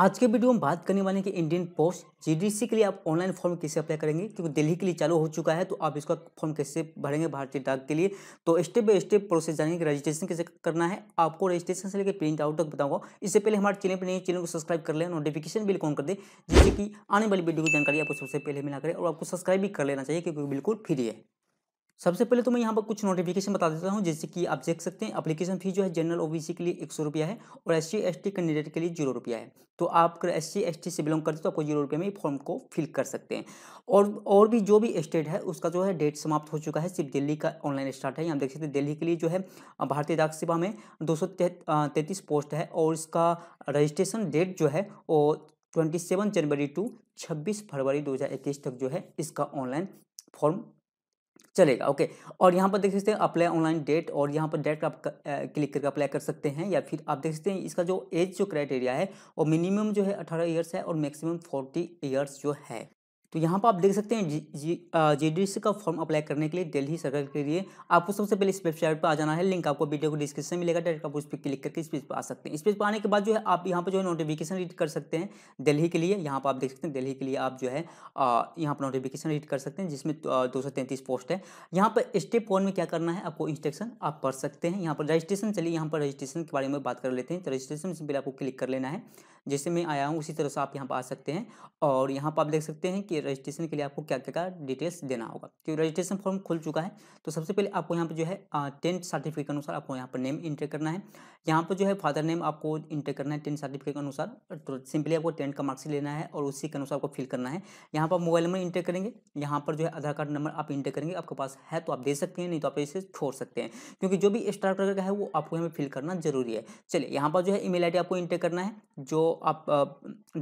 आज के वीडियो में बात करने वाले हैं कि इंडियन पोस्ट जीडीसी के लिए आप ऑनलाइन फॉर्म कैसे अप्लाई करेंगे क्योंकि दिल्ली के लिए चालू हो चुका है तो आप इसका फॉर्म कैसे भरेंगे भारतीय डाक के लिए तो स्टेप बाय स्टेप प्रोसेस जानेंगे कि रजिस्ट्रेशन कैसे करना है आपको रजिस्ट्रेशन से लेकर प्रिंट आउट तक बताऊंगा इससे पहले हमारे चैनल पर नहीं चैनल को सब्सक्राइब कर लें नोटिफिकेशन बिल कौन कर दे जिससे कि आने वाली वीडियो की जानकारी आपको सबसे पहले मिला करें और आपको सब्सक्राइब भी कर लेना चाहिए क्योंकि बिल्कुल फ्री है सबसे पहले तो मैं यहाँ पर कुछ नोटिफिकेशन बता देता हूँ जैसे कि आप देख सकते हैं अपलीकेशन फी जो है जनरल ओबीसी के लिए एक सौ रुपया है और एस सी कैंडिडेट के लिए जीरो रुपया है तो आप अगर एस सी से बिलोंग करते हो तो आपको जीरो रुपये में फॉर्म को फिल कर सकते हैं और और भी जो भी स्टेट है उसका जो है डेट समाप्त हो चुका है सिर्फ दिल्ली का ऑनलाइन स्टार्ट है यहाँ देख सकते हैं दिल्ली के लिए जो है भारतीय डाक सेवा में दो पोस्ट है और इसका रजिस्ट्रेशन डेट जो है वो ट्वेंटी जनवरी टू छब्बीस फरवरी दो तक जो है इसका ऑनलाइन फॉर्म चलेगा ओके और यहाँ पर देख सकते हैं अप्लाई ऑनलाइन डेट और यहाँ पर डेट आप क्लिक करके अप्लाई कर सकते हैं या फिर आप देख सकते हैं इसका जो एज जो क्राइटेरिया है वो मिनिमम जो है अठारह ईयर्स है और मैक्सिमम फोर्टी ईयर्स जो है तो यहाँ पर आप देख सकते हैं जे डी का फॉर्म अप्लाई करने के लिए दिल्ली सरकार के लिए आपको सबसे पहले इस वेबसाइट पर आ जाना है लिंक आपको वीडियो को डिस्क्रिप्शन में मिलेगा डायरेक्ट आप उस पर क्लिक करके इस पेज पर आ सकते हैं इस पेज पर आने के बाद जो है आप यहाँ पर जो है नोटिफिकेशन रीड कर सकते हैं दिल्ली के लिए यहाँ पर आप देख सकते हैं दिल्ली के लिए आप जो है यहाँ पर नोटिफिकेशन रीड कर सकते हैं जिसमें दो पोस्ट है यहाँ पर स्टेप वन में क्या करना है आपको इंस्ट्रक्शन आप पढ़ सकते हैं यहाँ पर रजिस्ट्रेशन चलिए यहाँ पर रजिस्ट्रेशन के बारे में बात कर लेते हैं तो रजिस्ट्रेशन से पहले आपको क्लिक कर लेना है जैसे मैं आया हूँ उसी तरह से आप यहाँ पर आ सकते हैं और यहाँ पर आप देख सकते हैं कि कि रजिस्ट्रेशन के लिए आपको क्या क्या डिटेल्स देना होगा तो रजिस्ट्रेशन फॉर्म खुल चुका है तो सबसे पहले आपको यहाँ पर जो है टेंथ सर्टिफिकेट के अनुसार आपको यहाँ पर नेम इंटर करना है यहाँ पर जो है फादर नेम आपको इंटर करना है टेंथ सर्टिफिकेट के अनुसार तो सिंपली आपको टेंथ का मार्क्स लेना है और उसी के अनुसार आपको फिल करना है यहाँ पर मोबाइल नंबर इंटर करेंगे यहाँ पर जो है आधार कार्ड नंबर आप इंटर करेंगे आपके पास है तो आप दे सकते हैं नहीं तो आप इसे छोड़ सकते हैं क्योंकि जो भी स्टार ट्रैकर का है वो आपको यहाँ पर फिल करना जरूरी है चलिए यहाँ पर जो है ई मेल आपको इंटर करना है जो आप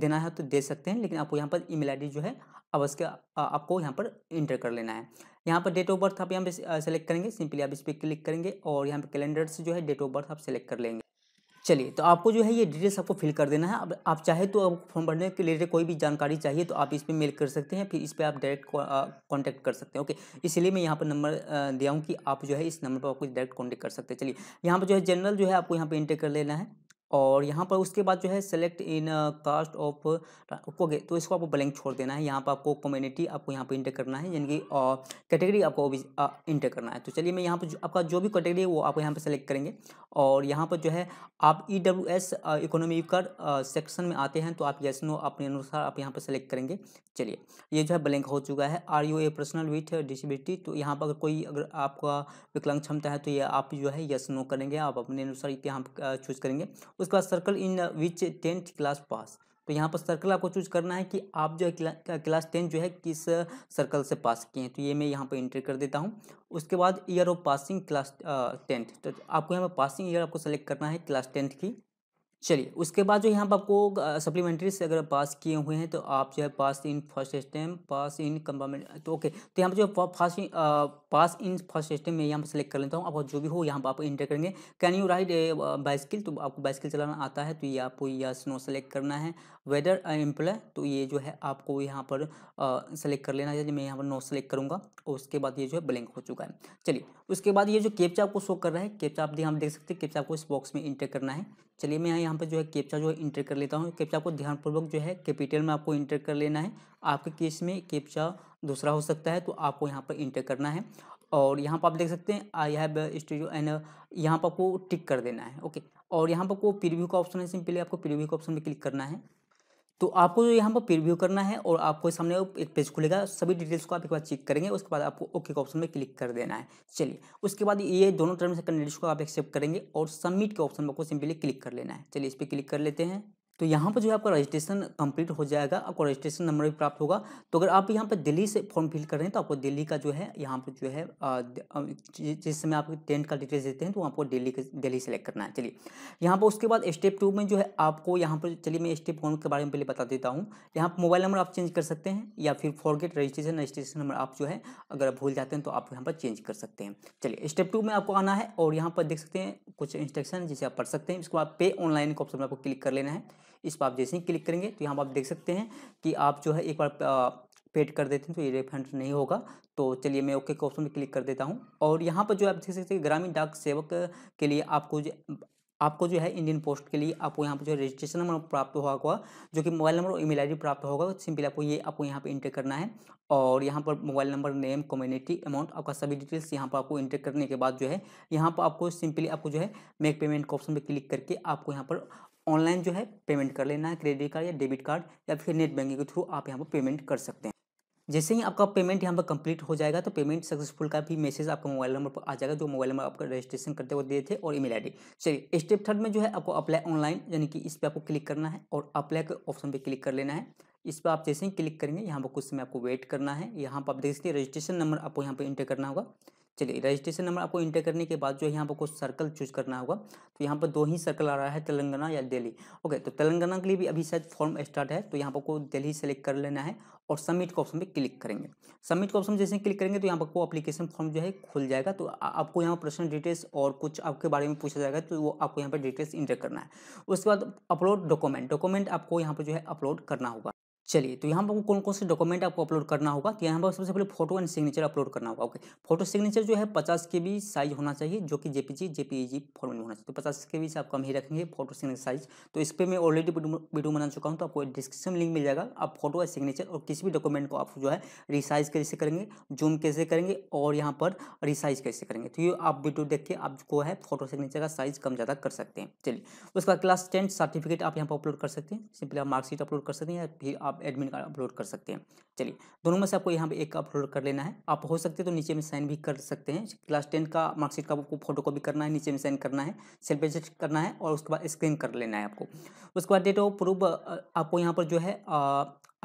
देना है तो दे सकते हैं लेकिन आपको यहाँ पर ई मेल जो है अब उसके आपको यहाँ पर इंटर कर लेना है यहाँ पर डेट ऑफ बर्थ आप यहाँ पे सेलेक्ट करेंगे सिंपली आप इस पर क्लिक करेंगे और यहाँ पे कैलेंडर से जो है डेट ऑफ बर्थ आप सेलेक्ट कर लेंगे चलिए तो आपको जो है ये डिटेल्स आपको फिल कर देना है अब आप चाहे तो आपको फॉर्म भरने के रिलेटेड कोई भी जानकारी चाहिए तो आप इस पर मेल कर सकते हैं फिर इस पर आप डायरेक्ट कॉन्टैक्ट कर सकते हैं ओके इसलिए मैं यहाँ पर नंबर दिया हूँ कि आप जो है इस नंबर पर आपको डायरेक्ट कॉन्टैक्ट कर सकते हैं चलिए यहाँ पर जो है जनरल जो है आपको यहाँ पर इंटर कर लेना है और यहाँ पर उसके बाद जो है select in caste of okay तो इसको आपको ब्लैंक छोड़ देना है यहाँ पर आपको कम्युनिटी आपको यहाँ पर इंटर करना है यानी कि कैटेगरी uh, आपको इंटर uh, करना है तो चलिए मैं यहाँ पर आपका जो भी कैटेगरी है वो आप यहाँ पर सेलेक्ट करेंगे और यहाँ पर जो है आप E W S economically section में आते हैं तो आप यस नो अपने अनुसार आप यहाँ पर सेलेक्ट करेंगे चलिए ये जो है ब्लैंक हो चुका है are you a personal with disability तो यहाँ पर अगर कोई अगर आपका विकलांग क्षमता है तो ये आप जो है यस नो करेंगे आप अपने अनुसार यहाँ पर चूज़ uh, करेंगे उसके बाद circle in which tenth class pass तो यहाँ पर सर्कल आपको चूज करना है कि आप जो है क्लास टेंथ जो है किस सर्कल से पास किए हैं तो ये मैं यहाँ पर एंट्री कर देता हूँ उसके बाद year of passing class tenth तो आपको यहाँ पर पासिंग ईयर आपको सेलेक्ट करना है क्लास टेंथ की चलिए उसके बाद जो यहाँ पर आपको सप्लीमेंट्री से अगर पास किए हुए हैं तो आप जो है पास इन फर्स्ट स्टेम पास इन कंपार्टमेंट तो ओके तो यहाँ पर जो फर्स्ट पास इन फर्स्ट स्टेम में यहाँ पर सेलेक्ट कर लेता हूँ आप जो भी हो यहाँ पर आप इंटर करेंगे कैन यू राइड बाइसकिल तो आपको बाइसकिल चलाना आता है तो ये आपको या स्नो सेलेक्ट करना है वेदर एम्प्लॉय तो ये जो है आपको यहाँ पर सेलेक्ट कर लेना है मैं यहाँ पर नो सेलेक्ट करूँगा और उसके बाद ये जो है ब्लैंक हो चुका है चलिए उसके बाद ये जो केपचा आपको शो कर रहा है केपचा आप यहाँ देख सकते हैं केपचा आपको इस बॉक्स में इंटर करना है चलिए मैं यहाँ पर जो है कैप्चा जो है इंटर कर लेता हूँ कैप्चा को ध्यानपूर्वक जो है कैपिटल में आपको इंटर कर लेना है आपके केस में कैप्चा दूसरा हो सकता है तो आपको यहाँ पर इंटर करना है और यहाँ पर आप देख सकते हैं आई हैव स्टूडियो एंड यहाँ पर आपको टिक कर देना है ओके और यहाँ पर को प्रीव्यू का ऑप्शन है सिंपली आपको प्रीव्यू का ऑप्शन में क्लिक करना है तो आपको जो यहाँ पर प्रिव्यू करना है और आपको सामने एक पेज खुलेगा सभी डिटेल्स को आप एक बार चेक करेंगे उसके बाद आपको ओके के ऑप्शन में क्लिक कर देना है चलिए उसके बाद ये दोनों टर्म्स एंड कंडीशन को आप एक्सेप्ट करेंगे और सबमिट के ऑप्शन को सिंपली क्लिक कर लेना है चलिए इस पर क्लिक कर लेते हैं तो यहाँ पर जो है आपका रजिस्ट्रेशन कंप्लीट हो जाएगा आपको रजिस्ट्रेशन नंबर भी प्राप्त होगा तो अगर आप यहाँ पर दिल्ली से फॉर्म फिल कर रहे हैं तो आपको दिल्ली का जो है यहाँ पर जो है जिस समय आप टेंट का डिटेल्स देते हैं तो आपको दिल्ली दिल्ली सेलेक्ट करना है चलिए यहाँ पर उसके बाद स्टेप टू में जो है आपको यहाँ पर चलिए मैं स्टेप वन के बारे में पहले बता देता हूँ यहाँ पर मोबाइल नंबर आप चेंज कर सकते हैं या फिर फॉरगेट रजिस्ट्रेशन रजिस्ट्रेशन नंबर आप जो है अगर भूल जाते हैं तो आप यहाँ पर चेंज कर सकते हैं चलिए स्टेप टू में आपको आना है और यहाँ पर देख सकते हैं कुछ इंस्ट्रक्शन जिसे आप पढ़ सकते हैं इसको बाद पे ऑनलाइन का ऑप्शन आपको क्लिक कर लेना है इस पर आप जैसे ही क्लिक करेंगे तो यहाँ पर आप देख सकते हैं कि आप जो है एक बार पेड कर देते हैं तो ये रिफंड नहीं होगा तो चलिए मैं ओके के ऑप्शन में क्लिक कर देता हूँ और यहाँ पर जो आप देख सकते हैं ग्रामीण डाक सेवक के लिए आपको जो आपको जो है इंडियन पोस्ट के लिए आपको यहाँ पर जो है रजिस्ट्रेशन नंबर प्राप्त होगा जो कि मोबाइल नंबर और ईमेल आईडी प्राप्त होगा सिंपली आपको ये आपको यहाँ पर इंटर करना है और यहाँ पर mobile number name community amount आपका सभी डिटेल्स यहाँ पर आपको इंटर करने के बाद जो है यहाँ पर आपको सिंपली आपको जो है मेक पेमेंट ऑप्शन पर क्लिक करके आपको यहाँ पर ऑनलाइन जो है पेमेंट कर लेना है क्रेडिट कार्ड या डेबिट कार्ड या फिर नेट बैंकिंग के थ्रू आप यहाँ पर पेमेंट कर सकते हैं जैसे ही आपका पेमेंट यहाँ पर कंप्लीट हो जाएगा तो पेमेंट सक्सेसफुल का भी मैसेज आपका मोबाइल नंबर पर आ जाएगा जो मोबाइल नंबर आपका रजिस्ट्रेशन करते हुए दिए थे और ईमेल आईडी चलिए स्टेप थर्ड में जो है आपको अप्लाई ऑनलाइन यानी कि इस पर आपको क्लिक करना है और अप्लाई के ऑप्शन पर क्लिक कर लेना है इस पर आप जैसे ही क्लिक करेंगे यहाँ पर कुछ समय आपको वेट करना है यहाँ पर आप देख सकते हैं रजिस्ट्रेशन नंबर आपको यहाँ पर इंटर करना होगा चलिए रजिस्ट्रेशन नंबर आपको इंटर करने के बाद जो यहाँ पर कुछ सर्कल चूज करना होगा तो यहाँ पर दो ही सर्कल आ रहा है तेलंगाना या दिल्ली ओके तो तेलंगाना के लिए भी अभी शायद फॉर्म स्टार्ट है तो यहाँ पर को दिल्ली सेलेक्ट कर लेना है और सबमिट का ऑप्शन पे क्लिक करेंगे सबमिट का ऑप्शन जैसे क्लिक करेंगे तो यहाँ पर को अपलीकेशन फॉर्म जो है खुल जाएगा तो आपको यहाँ पर्सनल डिटेल्स और कुछ आपके बारे में पूछा जाएगा तो वो आपको यहाँ पर डिटेल्स इंटर करना है उसके बाद अपलोड डॉक्यूमेंट डॉक्यूमेंट आपको यहाँ पर जो है अपलोड करना होगा चलिए तो यहाँ पर कौन कौन से डॉक्यूमेंट आपको अपलोड करना होगा तो यहाँ पर सबसे पहले फोटो एंड सिग्नेचर अपलोड करना होगा ओके फोटो सिग्नेचर जो है पचास के बी साइज होना चाहिए जो कि जेपीजी जेपीजी फॉर्मेट में होना चाहिए तो पचास के बी से आप कम ही रखेंगे फोटो सिग्नेचर साइज तो इस पर मैं ऑलरेडी वीडियो बना चुका हूँ तो आपको डिस्क्रिप्शन लिंक मिल जाएगा आप फोटो एंड सिग्नेचर और किसी भी डॉक्यूमेंट को आप जो है रिसाइज कैसे करेंगे जूम कैसे करेंगे और यहाँ पर रिसाइज कैसे करेंगे तो ये आप वीडियो देख के आपको है फोटो सिग्नेचर का साइज कम ज़्यादा कर सकते हैं चलिए उसका क्लास टेंथ सर्टिफिकेट आप यहाँ पर अपलोड कर सकते हैं सिंपली आप मार्कशीट अपलोड कर सकते हैं या फिर आप आप एडमिट कार्ड अपलोड कर सकते हैं चलिए दोनों में से आपको यहाँ पे एक अपलोड कर लेना है आप हो सकते हैं तो नीचे में साइन भी कर सकते हैं क्लास टेन का मार्कशीट का आपको फोटो कॉपी करना है नीचे में साइन करना है सेल्फ एडजस्ट करना है और उसके बाद स्क्रीन कर लेना है आपको उसके बाद डेट ऑफ प्रूफ आपको यहाँ पर जो है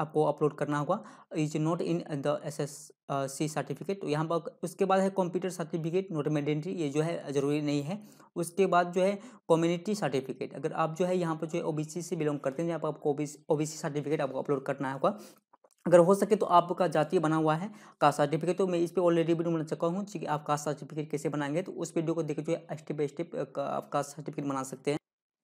आपको अपलोड करना होगा is not in the S S C certificate तो यहाँ पर उसके बाद है कंप्यूटर सर्टिफिकेट नोट मेडेंट्री ये जो है ज़रूरी नहीं है उसके बाद जो है कम्युनिटी सर्टिफिकेट अगर आप जो है यहाँ पर जो है ओ से बिलोंग करते हैं जहाँ पर आपको बी सर्टिफिकेट आपको अपलोड करना होगा अगर हो सके तो आपका जातीय बना हुआ है कास्ट सर्टिफिकेट तो मैं इस पर ऑलरेडी वीडियो बना चुका हूँ कि आप कास्ट सर्टिफिकेट कैसे बनाएंगे तो उस वीडियो को देखिए जो है स्टेप बाई स्टेप आप कास्ट सर्टिफिकेट बना सकते हैं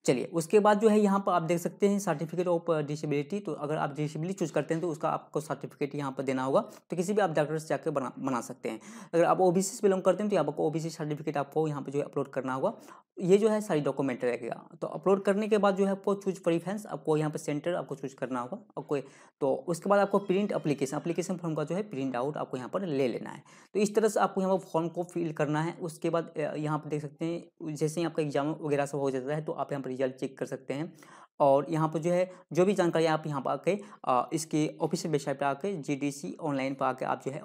चलिए उसके बाद जो है यहाँ पर आप देख सकते हैं सर्टिफिकेट ऑफ डिसेबिलिटी तो अगर आप डिसेबिलिटी चूज करते हैं तो उसका आपको सर्टिफिकेट यहाँ पर देना होगा तो किसी भी आप डॉक्टर से जाकर बना बना सकते हैं अगर आप ओ बी से बिलोंग करते हैं तो आपको ओ बी सी सर्टिफिकेट आपको यहाँ पर जो है अपलोड करना होगा ये जो है सारी डॉक्यूमेंट रहेगा तो अपलोड करने के बाद जो है आपको चूज प्रीफेंस आपको यहाँ पर सेंटर आपको चूज करना होगा आपको तो उसके बाद आपको प्रिंट अप्लीकेशन अप्लीकेशन फॉर्म का जो है प्रिंट आउट आपको यहाँ पर ले लेना है तो इस तरह से आपको यहाँ पर फॉर्म को फिल करना है उसके बाद यहाँ पर देख सकते हैं जैसे ही आपका एग्जाम वगैरह सब हो जाता है तो आप यहाँ पर रिजल्ट चेक कर सकते हैं और यहाँ पर जो है जो भी जानकारी आप यहाँ पर आके इसके ऑफिशियल वेबसाइट पर आके जीडीसी ऑनलाइन पर आके आप जो है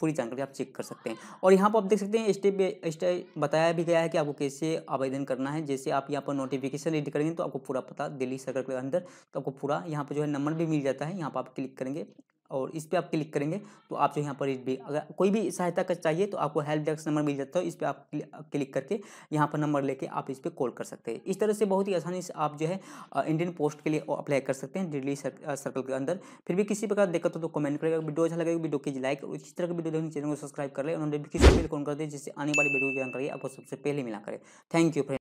पूरी जानकारी आप चेक कर सकते हैं और यहाँ पर आप देख सकते हैं स्टेप स्टेप बताया भी गया है कि आपको कैसे आवेदन करना है जैसे आप यहाँ पर नोटिफिकेशन रीड करेंगे तो आपको पूरा पता दिल्ली सर्कल के अंदर तो आपको पूरा यहाँ पर जो है नंबर भी मिल जाता है यहाँ पर आप क्लिक करेंगे और इस पर आप क्लिक करेंगे तो आपसे यहाँ पर भी अगर कोई भी सहायता का चाहिए तो आपको हेल्प डेस्क नंबर मिल जाता है इस पर आप क्लिक करके यहाँ पर नंबर लेके आप इस पर कॉल कर सकते हैं इस तरह से बहुत ही आसानी से आप जो है इंडियन पोस्ट के लिए अप्लाई कर सकते हैं दिल्ली सर्कल के अंदर फिर भी किसी प्रकार दिक्कत हो तो कमेंट करेगा वीडियो अच्छा लगेगा वीडियो की लाइक और इसी तरह की वीडियो देखने चैनल को सब्सक्राइब कर ले उन्होंने भी किसी कर दे जिससे आने वाली वीडियो की जानकारी आपको सबसे पहले मिला करे थैंक यू फ्रेंड